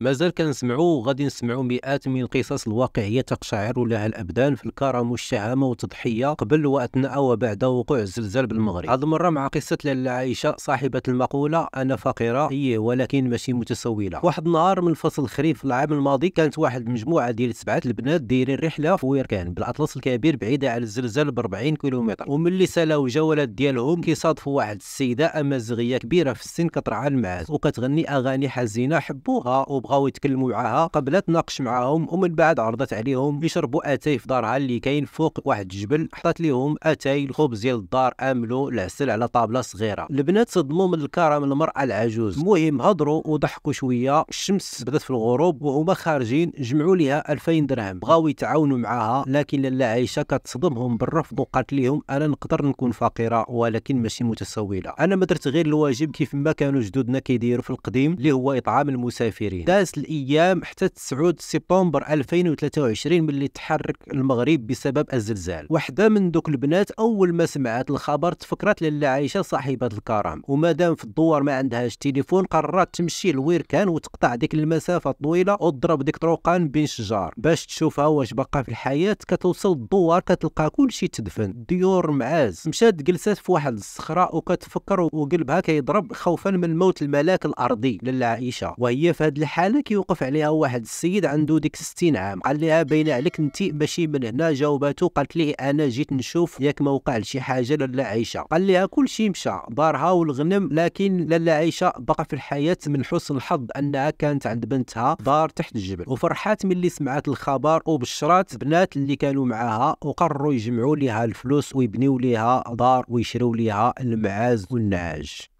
مازال كنسمعوا غادي نسمعوا مئات من القصص الواقعيه تقشعر لها الابدان في الكرم والشهامه والتضحيه قبل واثناء وبعد وقوع الزلزال بالمغرب هذه المره مع قصه لاله عائشه صاحبه المقوله انا فقيره هي ولكن ماشي متسوله واحد النهار من فصل الخريف العام الماضي كانت واحد المجموعه ديال سبعه البنات دايرين رحله في ويركان بالاطلس الكبير بعيده على الزلزال ب 40 كيلومتر وملي سالاو جولات ديالهم كيصادفوا واحد السيده امازيغيه كبيره في السن كترعى المعاز وكتغني اغاني حزينه حبوها وب بغاو يتكلموا معاها قبل تناقش معاهم ومن بعد عرضت عليهم يشربوا اتاي في دارها اللي كاين فوق واحد الجبل حطات لهم اتاي الخبز ديال الدار املوا العسل على طابله صغيره البنات صدموا من الكرم المراه العجوز المهم هضروا وضحكوا شويه الشمس بدات في الغروب وهما خارجين جمعوا لها 2000 درهم بغاو يتعاونوا معاها لكن لالا عائشه كتصدمهم بالرفض وقالت لهم انا نقدر نكون فقيره ولكن ماشي متسولة انا ما درت غير الواجب كيف ما كانوا جدودنا كيديروا في القديم اللي هو اطعام المسافرين دازت الايام حتى 9 سبتمبر 2023 ملي تحرك المغرب بسبب الزلزال وحده من دوك البنات اول ما سمعت الخبر تفكرت لاله عائشه صاحبه الكرم وما دام في الدوار ما عندهاش تليفون قررت تمشي لويركان وتقطع ديك المسافه الطويله وتضرب ديك طروقان بين شجار باش تشوفها واش باقا في الحياه كتوصل الدوار كتلقى كل شيء تدفن ديور معاز مشات جلسات في واحد الصخره وكتفكر وقلبها كيضرب خوفا من موت الملاك الارضي لاله عائشه وهي في هذه الحاله انا كيوقف عليها واحد السيد عنده ديك 60 عام قال لها باين عليك انت ماشي من هنا جاوباتو قالت لي انا جيت نشوف ياك ما وقع لشي حاجه لاله عائشه قال لها كلشي مشى دارها والغنم لكن لاله عائشه بقى في الحياه من حسن الحظ انها كانت عند بنتها دار تحت الجبل وفرحات ملي سمعت الخبر وبشرات بنات اللي كانوا معاها وقرروا يجمعوا لها الفلوس ويبنيوا لها دار ويشروا لها المعاز والنعاج